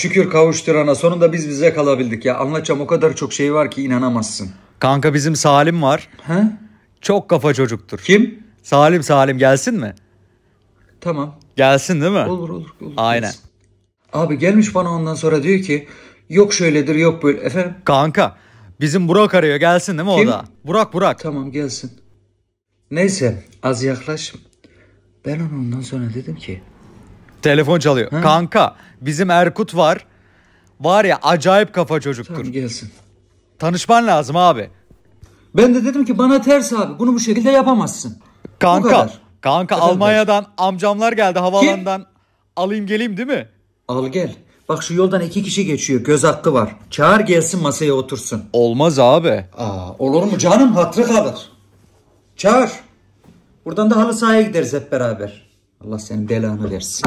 Şükür kavuşturana sonunda biz bize kalabildik ya. Anlatacağım o kadar çok şey var ki inanamazsın. Kanka bizim Salim var. He? Çok kafa çocuktur. Kim? Salim Salim gelsin mi? Tamam. Gelsin değil mi? Olur olur. olur Aynen. Gelsin. Abi gelmiş bana ondan sonra diyor ki yok şöyledir yok böyle. Efendim? Kanka bizim Burak arıyor gelsin değil mi Kim? o da? Burak Burak. Tamam gelsin. Neyse az yaklaş. Ben ondan sonra dedim ki Telefon çalıyor. Ha? Kanka bizim Erkut var. Var ya acayip kafa çocuktur. Tamam gelsin. Tanışman lazım abi. Ben de dedim ki bana ters abi. Bunu bu şekilde yapamazsın. Kanka. Kanka kadar Almanya'dan kadar. amcamlar geldi havalandan. Kim? Alayım geleyim değil mi? Al gel. Bak şu yoldan iki kişi geçiyor. Göz hakkı var. Çağır gelsin masaya otursun. Olmaz abi. Aa, olur mu canım? Hatrı kalır. Çağır. Buradan da halı sahaya gideriz hep beraber. الله سنبلا ما درس